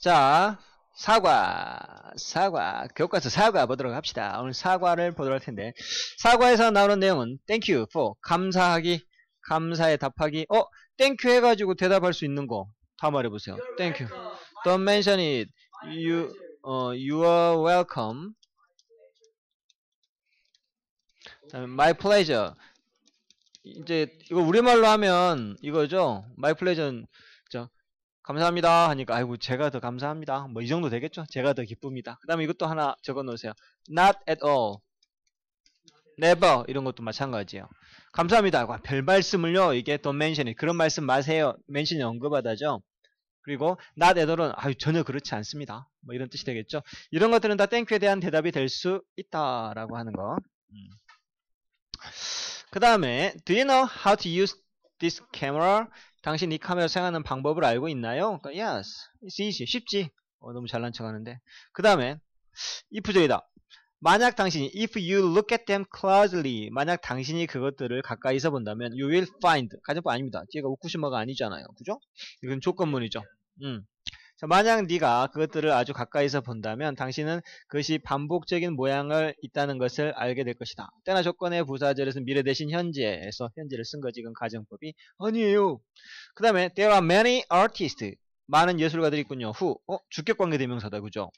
자, 사과, 사과, 교과서 사과 보도록 합시다. 오늘 사과를 보도록 할 텐데, 사과에서 나오는 내용은 thank you for, 감사하기, 감사에 답하기, 어, thank you 해가지고 대답할 수 있는 거. 다 말해보세요. thank you. Don't mention it. You, 어, you are welcome. My pleasure. 이제, 이거 우리말로 하면 이거죠. My pleasure는, 감사합니다 하니까 아이고 제가 더 감사합니다 뭐 이 정도 되겠죠 제가 더 기쁩니다 그 다음에 이것도 하나 적어 놓으세요 not at all never 이런 것도 마찬가지예요 감사합니다 아, 별 말씀을요 이게 더 mention이 그런 말씀 마세요 mention이 언급하다죠 그리고 not at all은 아유 전혀 그렇지 않습니다 뭐 이런 뜻이 되겠죠 이런 것들은 다 땡큐에 대한 대답이 될 수 있다라고 하는 거그 음. 다음에 do you know how to use this camera 당신 이카면서생각하는 방법을 알고 있나요? 그러니까 yes, it's easy. 쉽지. 어, 너무 잘난 척하는데. 그 다음에 if절이다. 만약 당신이 if you look at them closely 만약 당신이 그것들을 가까이서 본다면 you will find 가정법 뭐 아닙니다. 얘가 우쿠시마가 아니잖아요. 그죠? 이건 조건문이죠. 음. 만약 네가 그것들을 아주 가까이서 본다면 당신은 그것이 반복적인 모양을 있다는 것을 알게 될 것이다. 때나 조건의 부사절에서 미래 대신 현재에서 현재를 쓴 거지 이건 가정법이 아니에요. 그 다음에 there are many artists. 많은 예술가들이 있군요. who 어? 주격관계 대명사다 그죠?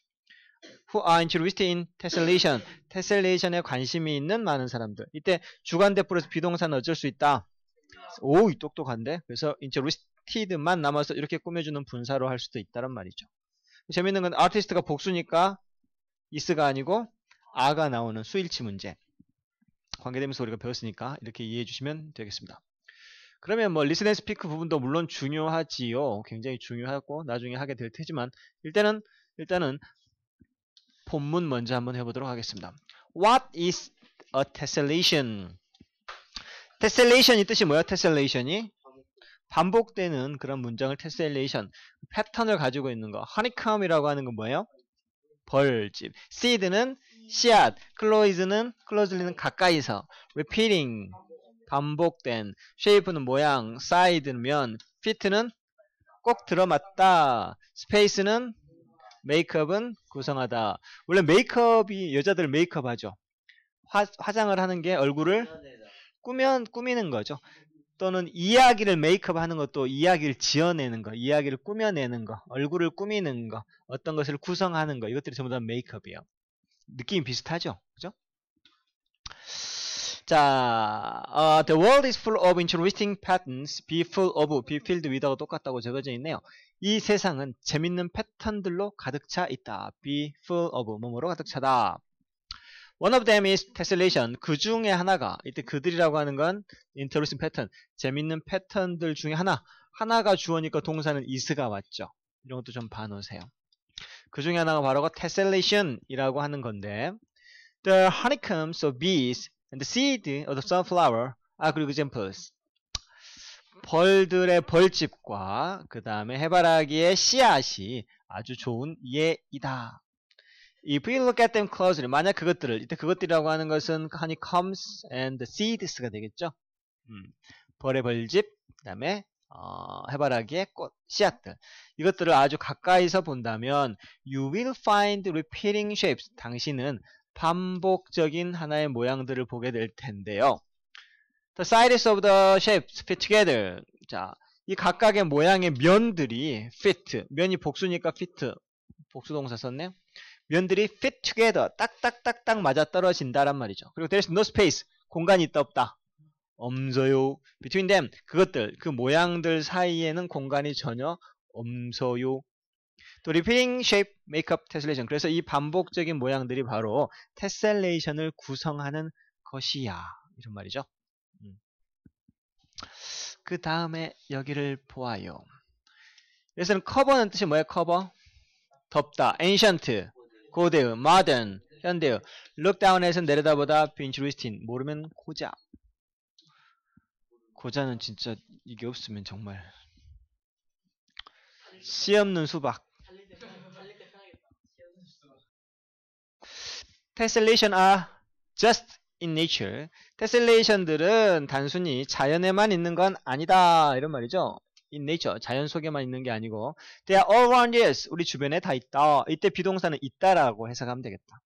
who are interested in tessellation. tessellation에 관심이 있는 많은 사람들. 이때 주관대풀에서 비동사는 어쩔 수 있다. 오 이 똑똑한데. 그래서 i n t e r e s t e arted만 남아서 이렇게 꾸며주는 분사로 할 수도 있다란 말이죠. 재밌는 건 artist가 복수니까 is가 아니고 a가 나오는 수일치 문제. 관계되면서 우리가 배웠으니까 이렇게 이해해 주시면 되겠습니다. 그러면 뭐 listen and speak 부분도 물론 중요하지요. 굉장히 중요하고 나중에 하게 될 테지만 일단은 일단은 본문 먼저 한번 해보도록 하겠습니다. What is a tessellation? tessellation이 뜻이 뭐야? tessellation이 반복되는 그런 문장을 테셀레이션 패턴을 가지고 있는 거 허니컴이라고 하는 건 뭐예요? 벌집 시드는 씨앗 클로이 s 는클로 o 리는 가까이서 repeating 반복된 쉐이프는 모양 사이드면피트는꼭 들어맞다 스페이스는 메이크업은 구성하다 원래 메이크업이 여자들 메이크업 하죠 화, 장을 하는 게 얼굴을 꾸면 꾸미는 거죠 또는 이야기를 메이크업하는 것도 이야기를 지어내는 거, 이야기를 꾸며내는 거, 얼굴을 꾸미는 거, 어떤 것을 구성하는 거 이것들이 전부 다 메이크업이에요. 느낌이 비슷하죠, 그죠? 자, uh, the world is full of interesting patterns. Be full of, be filled with하고 똑같다고 적어져 있네요. 이 세상은 재밌는 패턴들로 가득 차 있다. Be full of, 몸으로 가득 차다. One of them is tessellation. 그 중에 하나가 이때 그들이라고 하는 건 interesting pattern. 재밌는 패턴들 중에 하나. 하나가 주어니까 동사는 is가 왔죠. 이런 것도 좀 봐놓으세요. 그 중에 하나가 바로 tessellation이라고 하는 건데 The honeycombs of bees and the seed of the sunflower are good examples. 벌들의 벌집과 그 다음에 해바라기의 씨앗이 아주 좋은 예이다. If we look at them closely, 만약 그것들을, 이때 그것들이라고 하는 것은 honeycombs and seeds가 되겠죠. 음, 벌의 벌집, 그 다음에 어, 해바라기의 꽃, 씨앗들. 이것들을 아주 가까이서 본다면 you will find repeating shapes. 당신은 반복적인 하나의 모양들을 보게 될 텐데요. The sides of the shapes fit together. 자, 이 각각의 모양의 면들이 fit. 면이 복수니까 fit. 복수동사 썼네. 요 면들이 fit together 딱딱딱딱 맞아떨어진다란 말이죠. 그리고 there's i no space 공간이 있다 없다. 없어요. between them 그것들 그 모양들 사이에는 공간이 전혀 없어요. 또 repeating shape, makeup, tessellation 그래서 이 반복적인 모양들이 바로 tessellation을 구성하는 것이야. 이런 말이죠. 음. 그 다음에 여기를 보아요. 여기서는 c o 는 뜻이 뭐예요? c o v 다 ancient. 고대의, modern, 현대의. look down에서 내려다보다, 빈치리스틴, 모르면 고자. 고자는 진짜 이게 없으면 정말. 씨 없는 수박. tessellation are just in nature. tessellation들은 단순히 자연에만 있는 건 아니다. 이런 말이죠. in nature 자연 속에만 있는 게 아니고 they are all around us 우리 주변에 다 있다 이때 비동사는 있다라고 해석하면 되겠다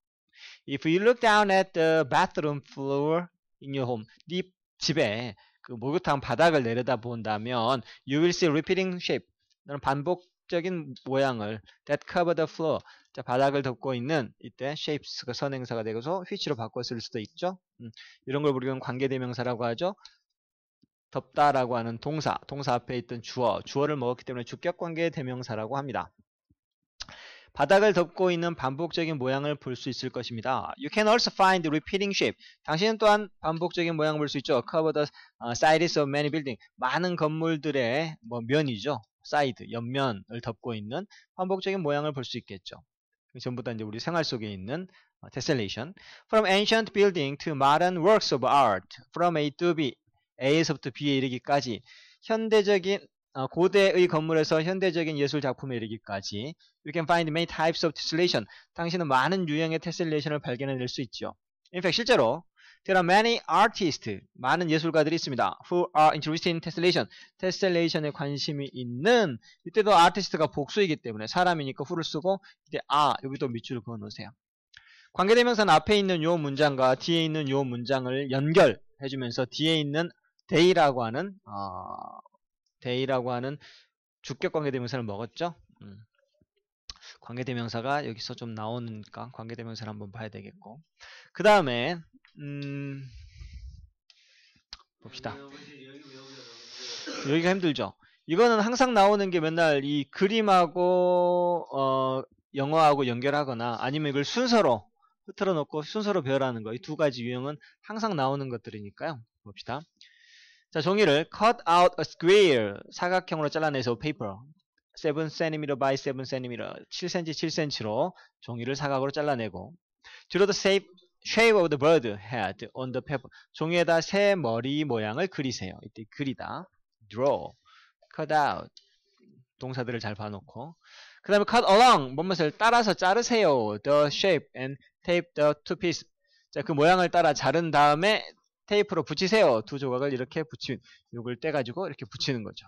if you look down at the bathroom floor in your home 네 집에 그 목욕탕 바닥을 내려다 본다면 you will see repeating shape 너는 반복적인 모양을 that cover the floor 자, 바닥을 덮고 있는 이때 shapes가 선행사가 되고서 which로 바꿨을 수도 있죠 음, 이런 걸 우리는 관계대명사라고 하죠 덥다라고 하는 동사, 동사 앞에 있던 주어, 주어를 먹었기 때문에 주격관계의 대명사라고 합니다. 바닥을 덮고 있는 반복적인 모양을 볼 수 있을 것입니다. You can also find repeating shape. 당신은 또한 반복적인 모양을 볼 수 있죠. Cover the uh, sides of many buildings. 많은 건물들의 뭐 면이죠. 사이드, 옆면을 덮고 있는 반복적인 모양을 볼 수 있겠죠. 전부 다 이제 우리 생활 속에 있는 uh, desolation. From ancient building to modern works of art. From A to B. A에서부터 B에 이르기까지 현대적인 어, 고대의 건물에서 현대적인 예술 작품에 이르기까지 You can find many types of tessellation. 당신은 많은 유형의 tessellation을 발견해낼 수 있죠. In fact, 실제로 There are many artists, 많은 예술가들이 있습니다. Who are interested in tessellation. tessellation에 관심이 있는 이때도 artist가 복수이기 때문에 사람이니까 who를 쓰고 이때 아 여기 도 밑줄을 그어 놓으세요. 관계대명사는 앞에 있는 요 문장과 뒤에 있는 요 문장을 연결해주면서 뒤에 있는 데이라고 하는 어, 데이라고 하는 주격 관계대명사를 먹었죠. 음. 관계대명사가 여기서 좀 나오니까 관계대명사를 한번 봐야 되겠고 그 다음에 음, 봅시다. 여기가 힘들죠. 이거는 항상 나오는 게 맨날 이 그림하고 어, 영어하고 연결하거나 아니면 이걸 순서로 흐트러 놓고 순서로 배열하는 거이 두 가지 유형은 항상 나오는 것들이니까요. 봅시다. 자, 종이를 cut out a square 사각형으로 잘라내서 paper 7cm by 7cm 7cm 7cm로 종이를 사각으로 잘라내고 주로 the shape, shape of the bird head on the paper 종이에다 새 머리 모양을 그리세요. 이때 그리다 draw, cut out 동사들을 잘 봐놓고 그 다음에 cut along 뭔맛을 따라서 자르세요. the shape and tape the two piece 자, 그 모양을 따라 자른 다음에 테이프로 붙이세요. 두 조각을 이렇게 붙인 요걸 떼가지고 이렇게 붙이는 거죠.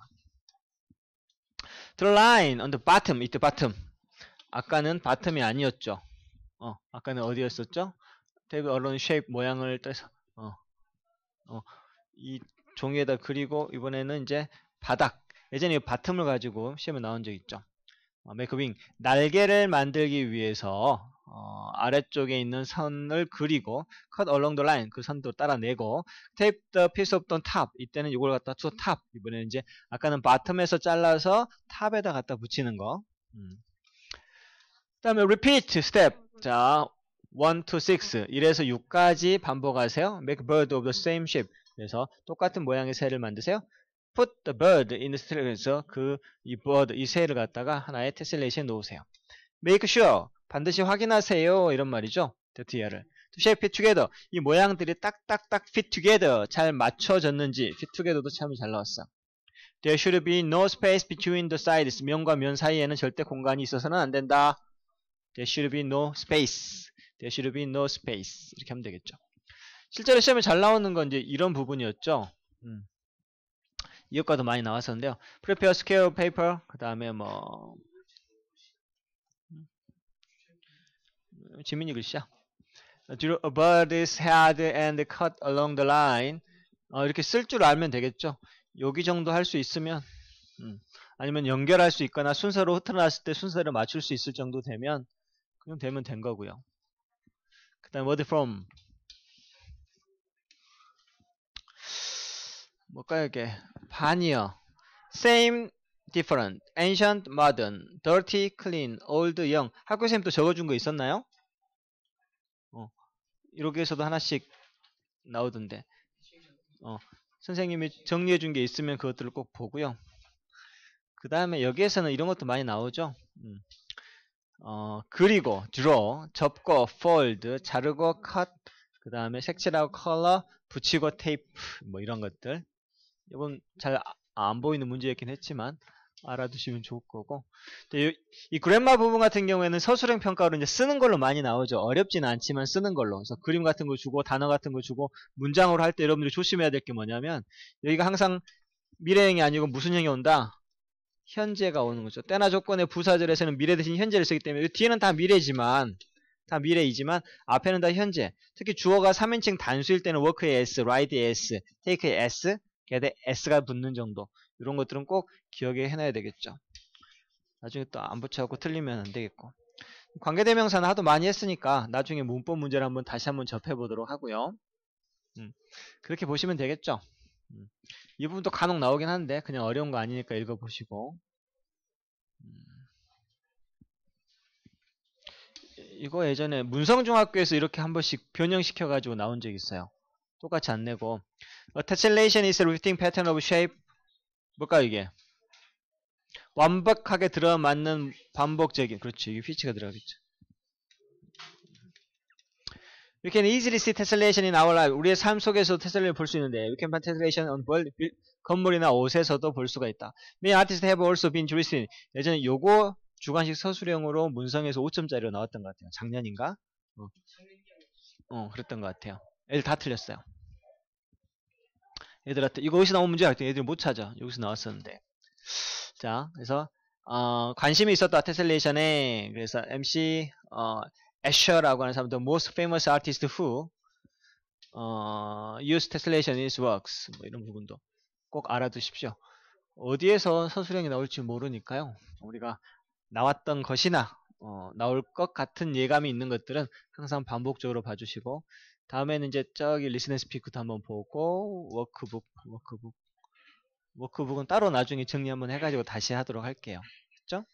Draw line on the bottom, 이때 bottom. 아까는 bottom이 아니었죠. 어, 아까는 어디였었죠? 테이블 어론 쉐입 모양을 떼서 어, 어, 이 종이에다 그리고 이번에는 이제 바닥. 예전에 바텀을 가지고 시험에 나온 적 있죠. 메이크빙 어, 날개를 만들기 위해서 어, 아래쪽에 있는 선을 그리고 cut along the line 그 선도 따라내고 take the piece of the top 이때는 이걸 갖다 to top 이번에는 이제 아까는 bottom에서 잘라서 탑에다 갖다 붙이는 거 음. 그 다음에 repeat step 자1 to 6 1에서 6까지 반복하세요 make bird of the same shape 그래서 똑같은 모양의 새를 만드세요 put the bird in the string 그래서 그이 bird 이 새를 갖다가 하나의 테슬레이션에 놓으세요 make sure 반드시 확인하세요. 이런 말이죠. 데트야를. To shape fit together. 이 모양들이 딱딱딱 fit together. 잘 맞춰졌는지. fit together도 참 잘 나왔어. There should be no space between the sides. 면과 면 사이에는 절대 공간이 있어서는 안 된다. There should be no space. There should be no space. 이렇게 하면 되겠죠. 실제로 시험에 잘 나오는 건 이제 이런 부분이었죠. 음. 이것과도 많이 나왔었는데요. Prepare scale paper. 그 다음에 뭐 지민이 글씨야. 어, 뒤로 above s head and cut along the line. 어, 이렇게 쓸 줄 알면 되겠죠. 여기 정도 할 수 있으면 음, 아니면 연결할 수 있거나 순서로 흐트러을때 순서를 맞출 수 있을 정도 되면 그냥 되면 된 거고요. 그 다음 word from 뭘까요 이게 반이요. same, different, ancient, modern, dirty, clean, old, young 학교쌤 또 적어준 거 있었나요? 이렇게해서도 하나씩 나오던데 어, 선생님이 정리해 준 게 있으면 그것들을 꼭 보고요. 그 다음에 여기에서는 이런 것도 많이 나오죠. 음. 어, 그리고, draw, 접고, fold, 자르고, cut, 그 다음에 색칠하고, color, 붙이고, 테이프, 뭐 이런 것들. 이건 잘안 아, 보이는 문제였긴 했지만, 알아두시면 좋을 거고 이, 그랜마 부분 같은 경우에는 서술형 평가로 이제 쓰는 걸로 많이 나오죠 어렵진 않지만 쓰는 걸로 그래서 그림 같은 거 주고 단어 같은 거 주고 문장으로 할 때 여러분들이 조심해야 될 게 뭐냐면 여기가 항상 미래형이 아니고 무슨 형이 온다 현재가 오는 거죠 때나 조건의 부사절에서는 미래 대신 현재를 쓰기 때문에 뒤에는 다 미래지만 다 미래이지만 앞에는 다 현재 특히 주어가 3인칭 단수일 때는 워크의 s, 라이드의 s, 테이크의 s, 게다 s가 붙는 정도 이런 것들은 꼭 기억에 해놔야 되겠죠. 나중에 또 안 붙여갖고 틀리면 안 되겠고. 관계대명사는 하도 많이 했으니까 나중에 문법 문제를 한번 다시 한번 접해보도록 하고요. 음, 그렇게 보시면 되겠죠. 음, 이 부분도 간혹 나오긴 하는데 그냥 어려운 거 아니니까 읽어보시고 음, 이거 예전에 문성중학교에서 이렇게 한 번씩 변형시켜가지고 나온 적이 있어요. 똑같이 안 내고 A tessellation is a r e f t i n g pattern of shape 뭘까 이게? 완벽하게 들어맞는 반복적인 그렇죠 이게 휘치가 들어가겠죠. You can easily see tessellation in our life. 우리의 삶 속에서 테셀레를 볼 수 있는데 You can find tessellation on build, 건물이나 옷에서도 볼 수가 있다. Many artists have also been dressed 예전에 요거 주관식 서술형으로 문성에서 5점짜리로 나왔던 것 같아요. 작년인가? 어, 어 그랬던 것 같아요. 애들 다 틀렸어요. 애들한테 이거 어디서 나온 문제야? 애들이못 찾아. 여기서 나왔었는데. 네. 자, 그래서 어, 관심이 있었다 테슬레이션에 그래서 MC 어, 애셔라고 하는 사람도 most famous artist who 어, use tessellation in his works 뭐 이런 부분도 꼭 알아두십시오. 어디에서 서술형이 나올지 모르니까요. 우리가 나왔던 것이나 어, 나올 것 같은 예감이 있는 것들은 항상 반복적으로 봐주시고 다음에는 이제 저기 리스네 스피크도 한번 보고 워크북 워크북 워크북은 따로 나중에 정리 한번 해가지고 다시 하도록 할게요. 됐죠?